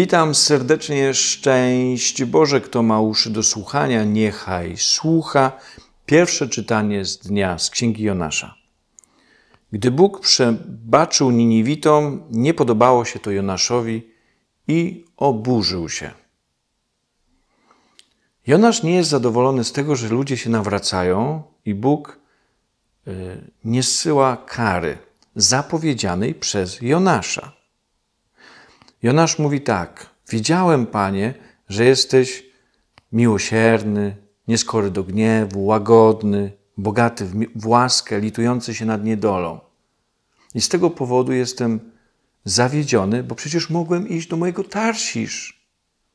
Witam serdecznie, szczęść Boże, kto ma uszy do słuchania, niechaj słucha. Pierwsze czytanie z dnia z Księgi Jonasza. Gdy Bóg przebaczył Niniwitom, nie podobało się to Jonaszowi i oburzył się. Jonasz nie jest zadowolony z tego, że ludzie się nawracają i Bóg y, nie zsyła kary zapowiedzianej przez Jonasza. Jonasz mówi tak: Widziałem, panie, że jesteś miłosierny, nieskory do gniewu, łagodny, bogaty w łaskę, litujący się nad niedolą. I z tego powodu jestem zawiedziony, bo przecież mogłem iść do mojego Tarsisz.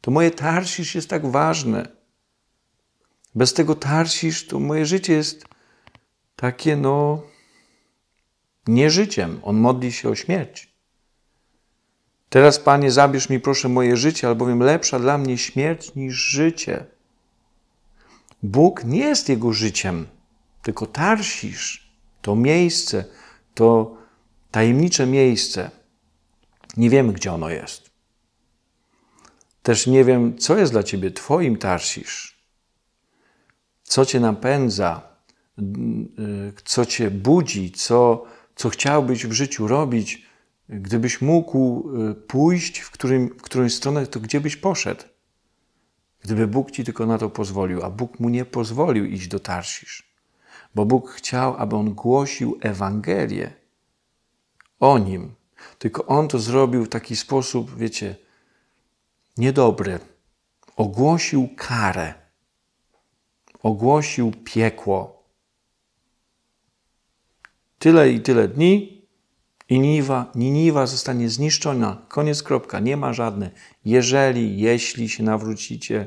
To moje Tarsisz jest tak ważne. Bez tego Tarsisz to moje życie jest takie, no, nie życiem. On modli się o śmierć. Teraz, Panie, zabierz mi proszę moje życie, albowiem lepsza dla mnie śmierć niż życie. Bóg nie jest jego życiem, tylko Tarsisz, to miejsce, to tajemnicze miejsce. Nie wiemy, gdzie ono jest. Też nie wiem, co jest dla ciebie Twoim Tarsisz. Co cię napędza, mm, y, co cię budzi, co, co chciałbyś w życiu robić, Gdybyś mógł y, pójść w, którym, w którąś stronę, to gdzie byś poszedł? Gdyby Bóg ci tylko na to pozwolił, a Bóg mu nie pozwolił iść do Tarsisz, bo Bóg chciał, aby on głosił Ewangelię o nim. Tylko on to zrobił w taki sposób, wiecie, niedobry. Ogłosił karę, ogłosił piekło. Tyle i tyle dni i Niniwa, Niniwa zostanie zniszczona. Koniec, kropka. Nie ma żadne. Jeżeli, jeśli się nawrócicie,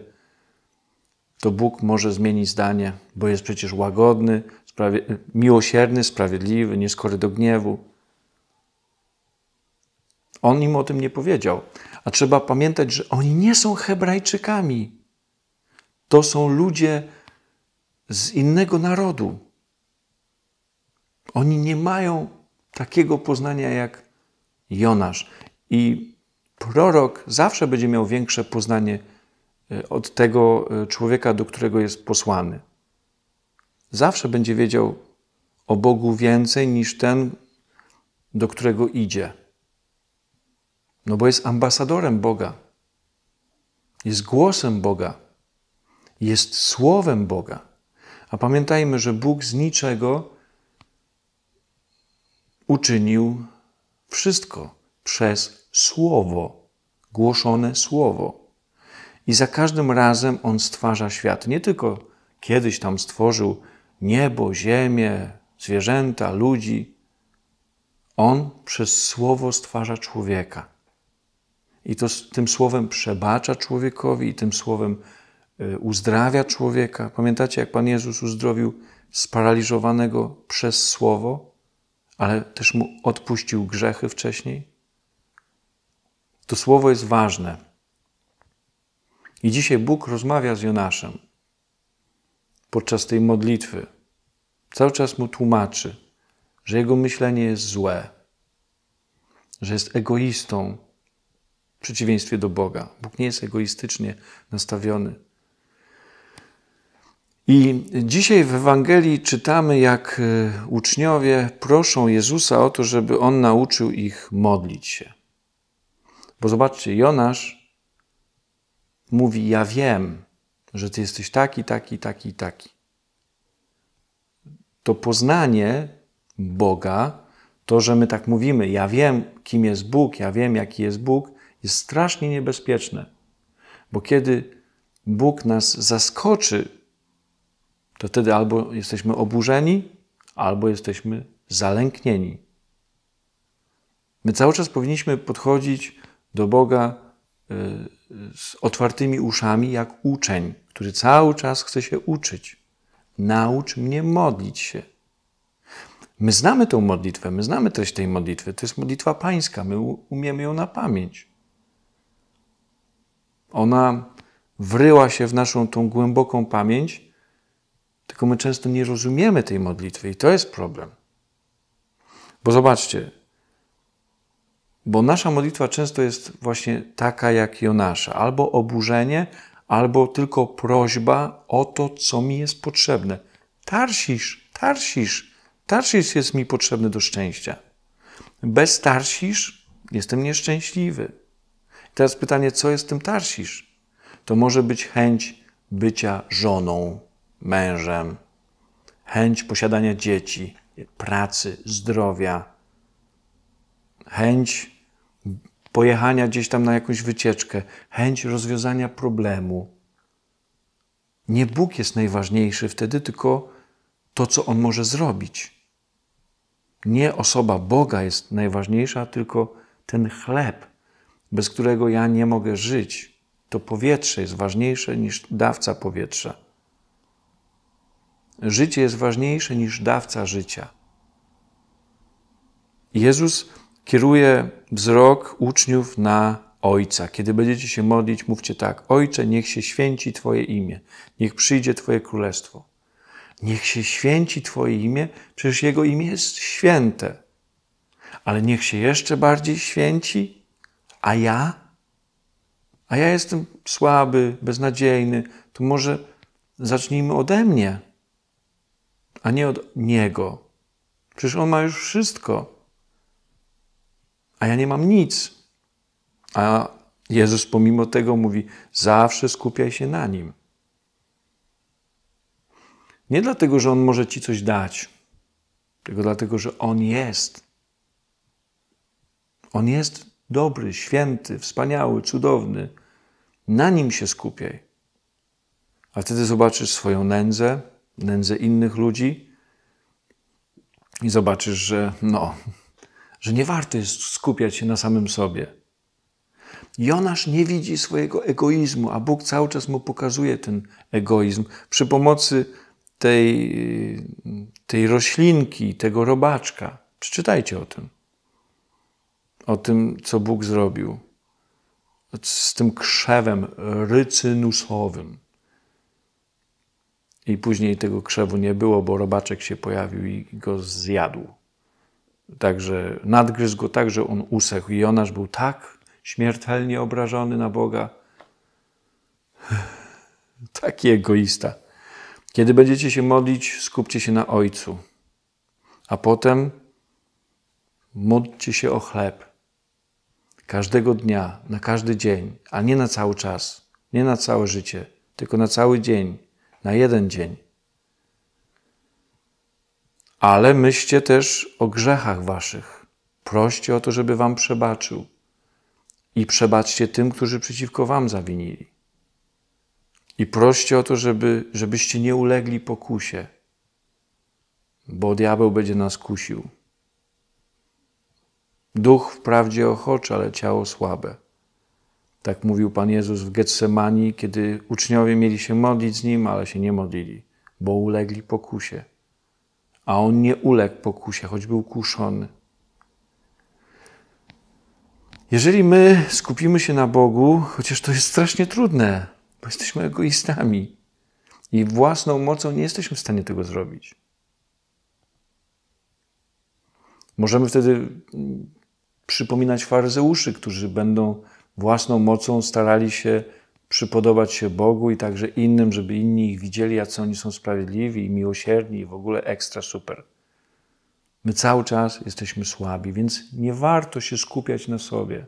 to Bóg może zmienić zdanie, bo jest przecież łagodny, sprawie, miłosierny, sprawiedliwy, nieskory do gniewu. On im o tym nie powiedział. A trzeba pamiętać, że oni nie są Hebrajczykami. To są ludzie z innego narodu. Oni nie mają takiego poznania jak Jonasz. I prorok zawsze będzie miał większe poznanie e, od tego e, człowieka, do którego jest posłany. Zawsze będzie wiedział o Bogu więcej niż ten, do którego idzie. No bo jest ambasadorem Boga, jest głosem Boga, jest słowem Boga. A pamiętajmy, że Bóg z niczego uczynił wszystko przez Słowo, głoszone Słowo. I za każdym razem On stwarza świat. Nie tylko kiedyś tam stworzył niebo, ziemię, zwierzęta, ludzi. On przez Słowo stwarza człowieka. I to tym Słowem przebacza człowiekowi i tym Słowem e, uzdrawia człowieka. Pamiętacie, jak Pan Jezus uzdrowił sparaliżowanego przez Słowo? ale też mu odpuścił grzechy wcześniej? To słowo jest ważne. I dzisiaj Bóg rozmawia z Jonaszem podczas tej modlitwy. Cały czas mu tłumaczy, że jego myślenie jest złe, że jest egoistą w przeciwieństwie do Boga. Bóg nie jest egoistycznie nastawiony. I dzisiaj w Ewangelii czytamy, jak e, uczniowie proszą Jezusa o to, żeby on nauczył ich modlić się. Bo zobaczcie, Jonasz mówi: Ja wiem, że ty jesteś taki, taki, taki, taki. To poznanie Boga, to, że my tak mówimy: Ja wiem, kim jest Bóg, ja wiem, jaki jest Bóg, jest strasznie niebezpieczne. Bo kiedy Bóg nas zaskoczy to wtedy albo jesteśmy oburzeni, albo jesteśmy zalęknieni. My cały czas powinniśmy podchodzić do Boga y, z otwartymi uszami, jak uczeń, który cały czas chce się uczyć. Naucz mnie modlić się. My znamy tę modlitwę, my znamy treść tej modlitwy. To jest modlitwa pańska, my umiemy ją na pamięć. Ona wryła się w naszą tą głęboką pamięć tylko my często nie rozumiemy tej modlitwy i to jest problem. Bo zobaczcie, bo nasza modlitwa często jest właśnie taka jak Jonasza, albo oburzenie, albo tylko prośba o to, co mi jest potrzebne. Tarsisz, tarsisz, tarsisz jest mi potrzebny do szczęścia. Bez tarsisz jestem nieszczęśliwy. I teraz pytanie, co jest tym tarsisz? To może być chęć bycia żoną mężem, chęć posiadania dzieci, pracy, zdrowia, chęć pojechania gdzieś tam na jakąś wycieczkę, chęć rozwiązania problemu. Nie Bóg jest najważniejszy wtedy, tylko to, co On może zrobić. Nie osoba Boga jest najważniejsza, tylko ten chleb, bez którego ja nie mogę żyć. To powietrze jest ważniejsze niż dawca powietrza życie jest ważniejsze niż dawca życia. Jezus kieruje wzrok uczniów na Ojca. Kiedy będziecie się modlić, mówcie tak: Ojcze, niech się święci Twoje imię, niech przyjdzie Twoje królestwo. Niech się święci Twoje imię, przecież Jego imię jest święte. Ale niech się jeszcze bardziej święci, a ja? A ja jestem słaby, beznadziejny. To może zacznijmy ode mnie a nie od Niego. Przecież On ma już wszystko, a ja nie mam nic. A Jezus pomimo tego mówi: zawsze skupiaj się na Nim. Nie dlatego, że On może Ci coś dać, tylko dlatego, że On jest. On jest dobry, święty, wspaniały, cudowny. Na Nim się skupiaj. A wtedy zobaczysz swoją nędzę, nędzę innych ludzi i zobaczysz, że no, że nie warto jest skupiać się na samym sobie. Jonasz nie widzi swojego egoizmu, a Bóg cały czas mu pokazuje ten egoizm przy pomocy tej, tej roślinki, tego robaczka. Przeczytajcie o tym. O tym, co Bóg zrobił z tym krzewem rycynusowym. I później tego krzewu nie było, bo robaczek się pojawił i go zjadł. Także nadgryzł go tak, że on usechł. I Jonasz był tak śmiertelnie obrażony na Boga. Taki egoista. Kiedy będziecie się modlić, skupcie się na Ojcu. A potem módlcie się o chleb. Każdego dnia, na każdy dzień, a nie na cały czas, nie na całe życie, tylko na cały dzień na jeden dzień. Ale myślcie też o grzechach waszych. Proście o to, żeby wam przebaczył. I przebaczcie tym, którzy przeciwko wam zawinili. I proście o to, żeby, żebyście nie ulegli pokusie, bo diabeł będzie nas kusił. Duch wprawdzie ochoczy, ale ciało słabe. Tak mówił Pan Jezus w Getsemanii, kiedy uczniowie mieli się modlić z Nim, ale się nie modlili, bo ulegli pokusie. A On nie uległ pokusie, choć był kuszony. Jeżeli my skupimy się na Bogu, chociaż to jest strasznie trudne, bo jesteśmy egoistami i własną mocą nie jesteśmy w stanie tego zrobić. Możemy wtedy przypominać faryzeuszy, którzy będą własną mocą starali się przypodobać się Bogu i także innym, żeby inni ich widzieli, jacy oni są sprawiedliwi i miłosierni i w ogóle ekstra super. My cały czas jesteśmy słabi, więc nie warto się skupiać na sobie,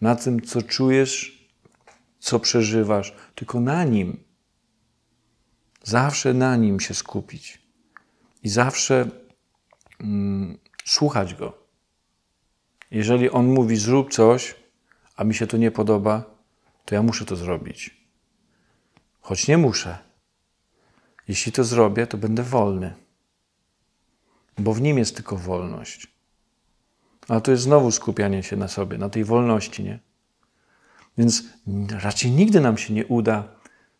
na tym, co czujesz, co przeżywasz, tylko na nim. Zawsze na nim się skupić i zawsze mm, słuchać go. Jeżeli on mówi, zrób coś, a mi się to nie podoba, to ja muszę to zrobić. Choć nie muszę. Jeśli to zrobię, to będę wolny, bo w nim jest tylko wolność. A to jest znowu skupianie się na sobie, na tej wolności, nie? Więc raczej nigdy nam się nie uda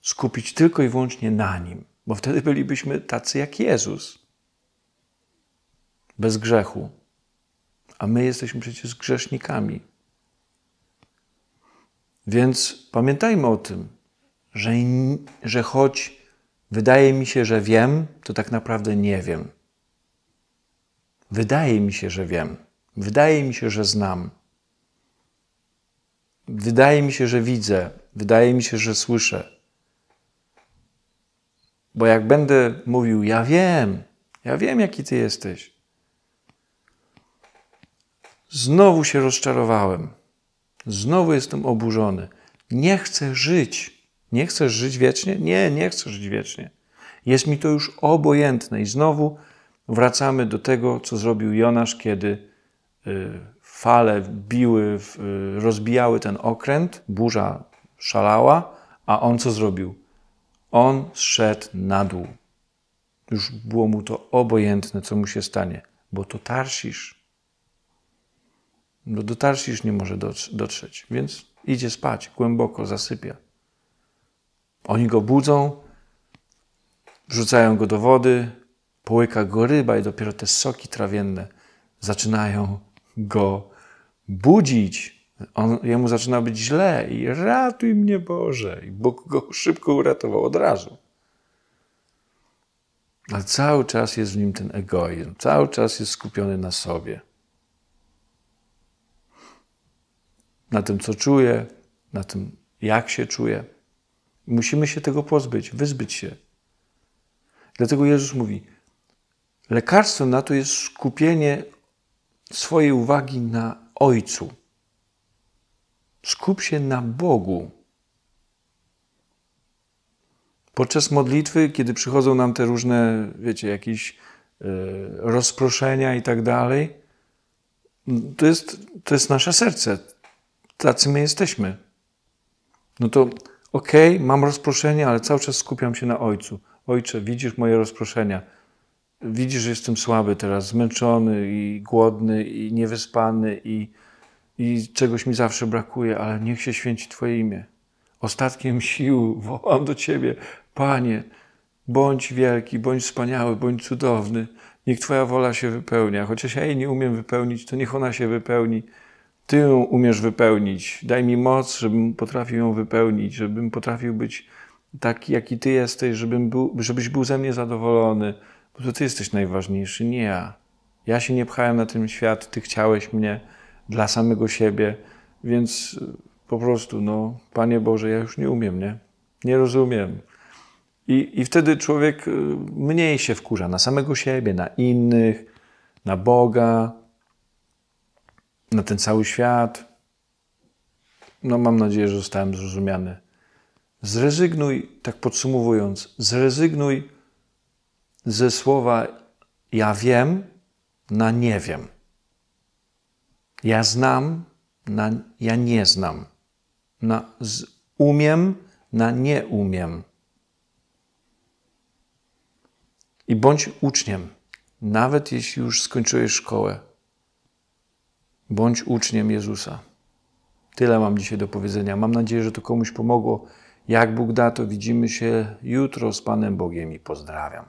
skupić tylko i wyłącznie na nim, bo wtedy bylibyśmy tacy jak Jezus. Bez grzechu. A my jesteśmy przecież grzesznikami. Więc pamiętajmy o tym, że, że choć wydaje mi się, że wiem, to tak naprawdę nie wiem. Wydaje mi się, że wiem. Wydaje mi się, że znam. Wydaje mi się, że widzę. Wydaje mi się, że słyszę. Bo jak będę mówił, ja wiem, ja wiem, jaki ty jesteś, znowu się rozczarowałem. Znowu jestem oburzony. Nie chcę żyć. Nie chcesz żyć wiecznie? Nie, nie chcę żyć wiecznie. Jest mi to już obojętne. I znowu wracamy do tego, co zrobił Jonasz, kiedy y, fale biły, y, rozbijały ten okręt, burza szalała, a on co zrobił? On zszedł na dół. Już było mu to obojętne, co mu się stanie, bo to Tarsisz. No do już nie może dotrzeć, więc idzie spać głęboko, zasypia. Oni go budzą, rzucają go do wody, połyka go ryba i dopiero te soki trawienne zaczynają go budzić. On, jemu zaczyna być źle i ratuj mnie Boże. I Bóg go szybko uratował od razu. Ale cały czas jest w nim ten egoizm, cały czas jest skupiony na sobie. na tym, co czuję, na tym, jak się czuję. Musimy się tego pozbyć, wyzbyć się. Dlatego Jezus mówi: Lekarstwem na to jest skupienie swojej uwagi na Ojcu. Skup się na Bogu. Podczas modlitwy, kiedy przychodzą nam te różne, wiecie, jakieś e, rozproszenia i tak dalej, to jest, to jest nasze serce, tacy my jesteśmy. No to okej, okay, mam rozproszenie, ale cały czas skupiam się na Ojcu. Ojcze, widzisz moje rozproszenia. Widzisz, że jestem słaby teraz, zmęczony i głodny i niewyspany i, i czegoś mi zawsze brakuje, ale niech się święci Twoje imię. Ostatkiem sił wołam do Ciebie, Panie, bądź wielki, bądź wspaniały, bądź cudowny. Niech Twoja wola się wypełnia. Chociaż ja jej nie umiem wypełnić, to niech ona się wypełni ty ją umiesz wypełnić. Daj mi moc, żebym potrafił ją wypełnić, żebym potrafił być taki, jaki Ty jesteś, żebym był, żebyś był ze mnie zadowolony, bo to Ty jesteś najważniejszy, nie ja. Ja się nie pchałem na ten świat, Ty chciałeś mnie dla samego siebie, więc e, po prostu, no, Panie Boże, ja już nie umiem, nie? Nie rozumiem. I, I wtedy człowiek e, mniej się wkurza na samego siebie, na innych, na Boga, na ten cały świat. No, mam nadzieję, że zostałem zrozumiany. Zrezygnuj, tak podsumowując, zrezygnuj ze słowa ja wiem na nie wiem. Ja znam na ja nie znam. Na z, umiem na nie umiem. I bądź uczniem, nawet jeśli już skończyłeś szkołę. Bądź uczniem Jezusa. Tyle mam dzisiaj do powiedzenia. Mam nadzieję, że to komuś pomogło. Jak Bóg da, to widzimy się jutro z Panem Bogiem i pozdrawiam.